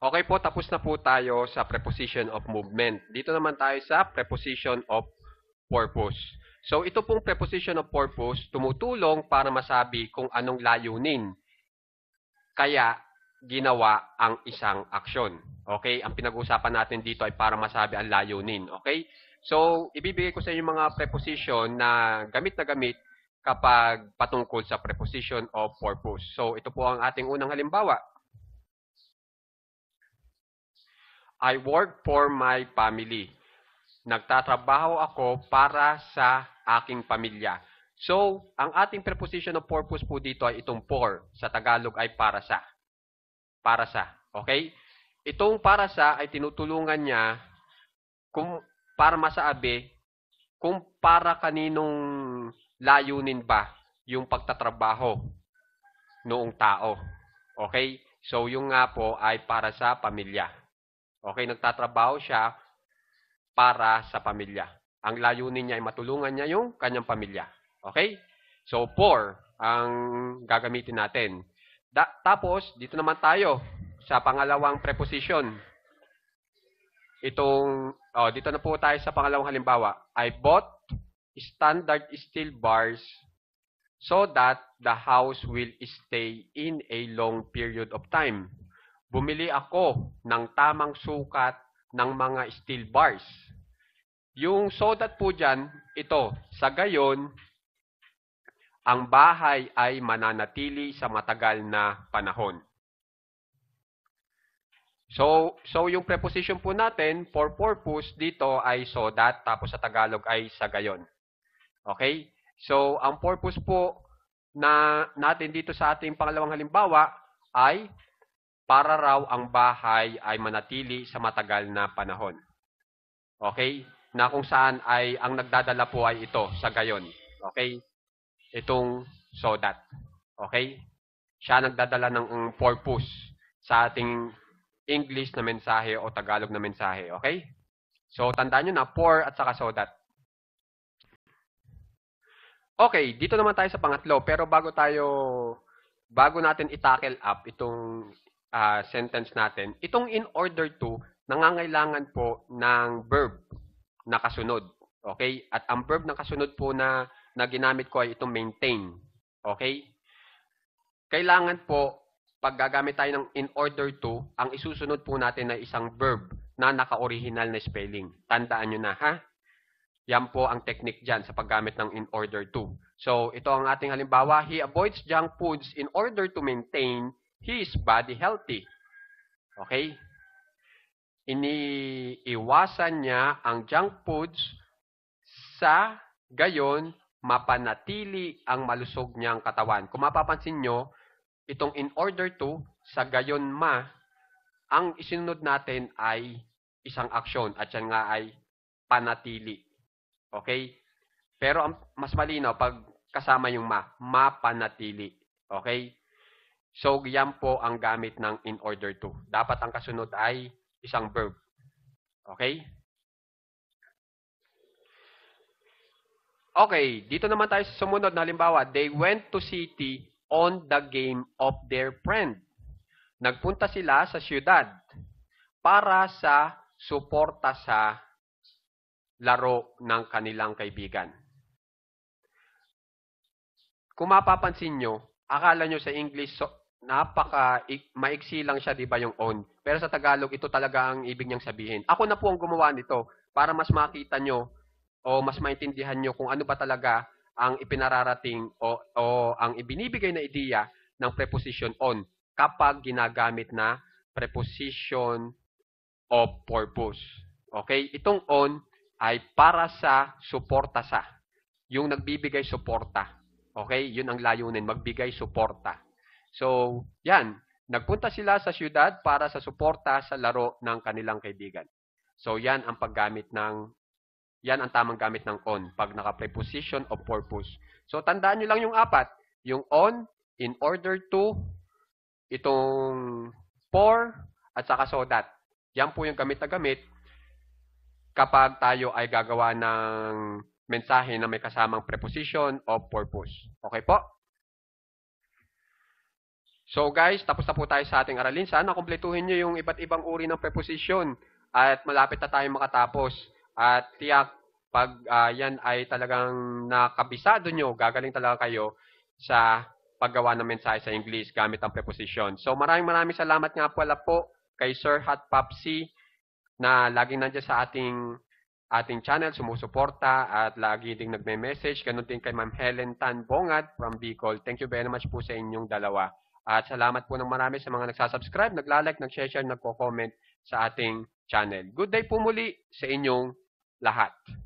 Okay po, tapos na po tayo sa preposition of movement. Dito naman tayo sa preposition of purpose. So, ito pong preposition of purpose, tumutulong para masabi kung anong layunin. Kaya, ginawa ang isang aksyon. Okay? Ang pinag-uusapan natin dito ay para masabi ang layunin. Okay? So, ibibigay ko sa inyo mga preposition na gamit na gamit kapag patungkol sa preposition of purpose. So, ito po ang ating unang halimbawa. I work for my family. Nagtatrabaho ako para sa aking pamilya. So, ang ating preposition of purpose po dito ay itong for. Sa Tagalog ay para sa. Para sa. Okay? Itong para sa ay tinutulungan niya kung para masabi kung para kaninong layunin ba yung pagtatrabaho noong tao. Okay? So, yung nga po ay para sa pamilya. Okay, nagtatrabaho siya para sa pamilya. Ang layunin niya ay matulungan niya yung kanyang pamilya. Okay? So, for ang gagamitin natin. Da tapos, dito naman tayo sa pangalawang preposition. Itong, oh, dito na po tayo sa pangalawang halimbawa. I bought standard steel bars so that the house will stay in a long period of time bumili ako ng tamang sukat ng mga steel bars. Yung sodat po dyan, ito, sa gayon, ang bahay ay mananatili sa matagal na panahon. So, so yung preposition po natin for purpose dito ay so that tapos sa Tagalog ay sa gayon. Okay? So, ang purpose po na natin dito sa ating pangalawang halimbawa ay para raw ang bahay ay manatili sa matagal na panahon. Okay? Na kung saan ay ang nagdadala po ay ito sa gayon. Okay? Itong sodat. Okay? Siya nagdadala ng purpose sa ating English na mensahe o Tagalog na mensahe. Okay? So, tandaan nyo na, pour at saka sodat. Okay, dito naman tayo sa pangatlo. Pero bago tayo, bago natin i-tackle up itong uh, sentence natin, itong in order to, nangangailangan po ng verb na kasunod. Okay? At ang verb na kasunod po na, na ginamit ko ay itong maintain. Okay? Kailangan po, pag gagamit tayo ng in order to, ang isusunod po natin ay isang verb na naka-original na spelling. Tandaan nyo na, ha? Yan po ang technique dyan sa paggamit ng in order to. So, ito ang ating halimbawa. He avoids junk foods in order to maintain his body healthy. Okay? Iniiwasan niya ang junk foods sa gayon mapanatili ang malusog niyang katawan. Kung mapapansin nyo, itong in order to, sa gayon ma, ang isinunod natin ay isang aksyon at yan nga ay panatili. Okay? Pero ang mas malinaw pag kasama yung ma, mapanatili. Okay? So, yan po ang gamit ng in order to. Dapat ang kasunod ay isang verb. Okay? Okay, dito naman tayo sa sumunod na halimbawa, they went to city on the game of their friend. Nagpunta sila sa siyudad para sa suporta sa laro ng kanilang kaibigan. Kung mapapansin nyo, akala nyo sa English, so, napaka maiksi lang siya, di ba, yung on. Pero sa Tagalog, ito talaga ang ibig niyang sabihin. Ako na po ang gumawa nito para mas makita nyo o mas maintindihan nyo kung ano ba talaga ang ipinararating o, o ang ibinibigay na ideya ng preposition on kapag ginagamit na preposition of purpose. Okay? Itong on ay para sa suporta sa. Yung nagbibigay suporta. Okay, yun ang layunin, magbigay suporta. So, yan, nagpunta sila sa siyudad para sa suporta sa laro ng kanilang kaibigan. So, yan ang paggamit ng yan ang tamang gamit ng on pag naka-preposition of purpose. So, tandaan nyo lang yung apat. Yung on, in order to, itong for, at saka so that. Yan po yung gamit na gamit kapag tayo ay gagawa ng mensahe na may kasamang preposition of purpose. Okay po? So guys, tapos na po tayo sa ating aralin. Sana kumpletuhin nyo yung iba't ibang uri ng preposition at malapit na tayong makatapos. At tiyak, pag uh, yan ay talagang nakabisado nyo, gagaling talaga kayo sa paggawa ng mensahe sa English gamit ang preposition. So maraming maraming salamat nga pala po kay Sir Hot Popsy na laging nandiyan sa ating ating channel, sumusuporta at lagi ding nagme-message. Ganon din kay Ma'am Helen Tan Bongat from Bicol. Thank you very much po sa inyong dalawa. At salamat po ng marami sa mga nagsasubscribe, naglalike, nagshare, nagko-comment sa ating channel. Good day po muli sa inyong lahat.